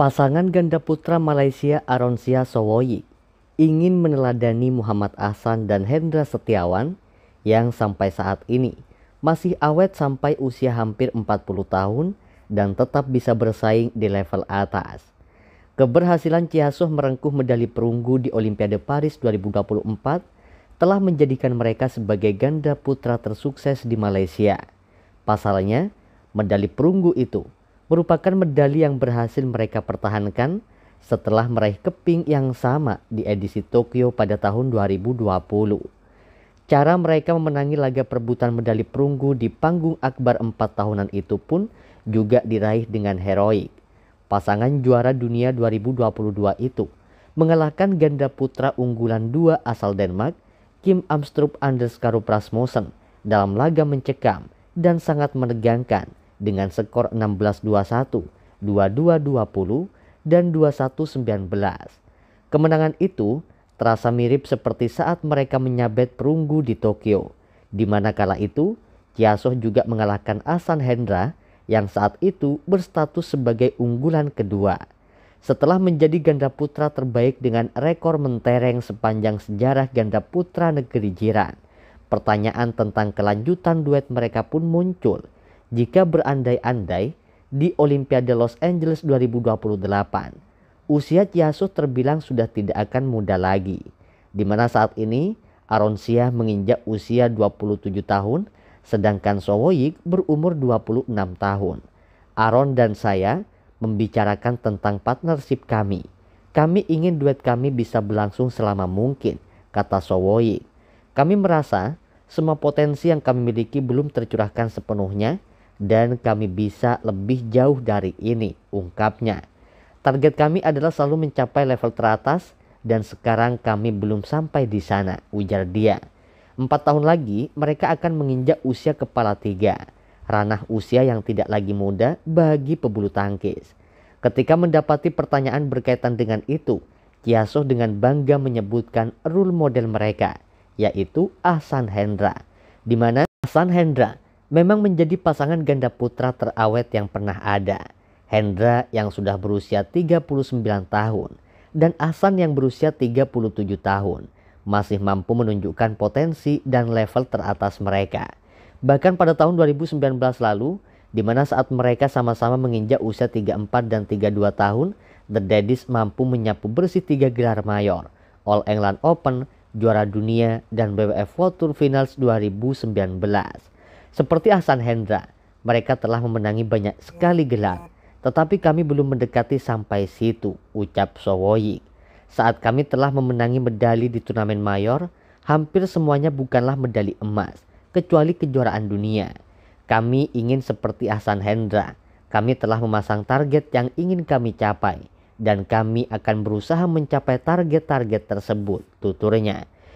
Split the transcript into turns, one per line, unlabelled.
Pasangan ganda putra Malaysia Aronsia Sowoyi ingin meneladani Muhammad Ahsan dan Hendra Setiawan yang sampai saat ini masih awet sampai usia hampir 40 tahun dan tetap bisa bersaing di level atas. Keberhasilan Ciasuh merengkuh medali perunggu di Olimpiade Paris 2024 telah menjadikan mereka sebagai ganda putra tersukses di Malaysia. Pasalnya, medali perunggu itu merupakan medali yang berhasil mereka pertahankan setelah meraih keping yang sama di edisi Tokyo pada tahun 2020. Cara mereka memenangi laga perebutan medali perunggu di panggung akbar 4 tahunan itu pun juga diraih dengan heroik. Pasangan juara dunia 2022 itu mengalahkan ganda putra unggulan dua asal Denmark, Kim Amstrup Anders Prasmussen dalam laga mencekam dan sangat menegangkan dengan skor 16-21, 22-20, dan 21-19. Kemenangan itu terasa mirip seperti saat mereka menyabet perunggu di Tokyo, di mana kala itu Chiasoh juga mengalahkan Asan Hendra yang saat itu berstatus sebagai unggulan kedua. Setelah menjadi ganda putra terbaik dengan rekor mentereng sepanjang sejarah ganda putra negeri jiran, pertanyaan tentang kelanjutan duet mereka pun muncul – jika berandai-andai di Olimpiade Los Angeles 2028. Usia Chiasus terbilang sudah tidak akan muda lagi, di mana saat ini Aronsia menginjak usia 27 tahun, sedangkan Sowoyik berumur 26 tahun. Aron dan saya membicarakan tentang partnership kami. Kami ingin duet kami bisa berlangsung selama mungkin, kata Sowoyik. Kami merasa semua potensi yang kami miliki belum tercurahkan sepenuhnya dan kami bisa lebih jauh dari ini, ungkapnya. Target kami adalah selalu mencapai level teratas dan sekarang kami belum sampai di sana, ujar dia. Empat tahun lagi mereka akan menginjak usia kepala tiga, ranah usia yang tidak lagi muda bagi pebulu tangkis. Ketika mendapati pertanyaan berkaitan dengan itu, Kiasoh dengan bangga menyebutkan rule model mereka, yaitu Ahsan Hendra. Di mana Ahsan Hendra memang menjadi pasangan ganda putra terawet yang pernah ada. Hendra yang sudah berusia 39 tahun dan Hasan yang berusia 37 tahun masih mampu menunjukkan potensi dan level teratas mereka. Bahkan pada tahun 2019 lalu, di mana saat mereka sama-sama menginjak usia 34 dan 32 tahun, The Daddies mampu menyapu bersih tiga gelar mayor, All England Open, Juara Dunia, dan WWF World Tour Finals 2019. Seperti Hasan Hendra, mereka telah memenangi banyak sekali gelar, tetapi kami belum mendekati sampai situ, ucap Sowoyi. Saat kami telah memenangi medali di turnamen mayor, hampir semuanya bukanlah medali emas, kecuali kejuaraan dunia. Kami ingin seperti Hasan Hendra. Kami telah memasang target yang ingin kami capai, dan kami akan berusaha mencapai target-target tersebut, tuturnya.